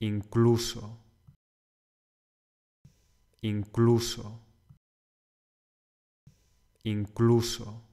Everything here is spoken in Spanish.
incluso, incluso, incluso.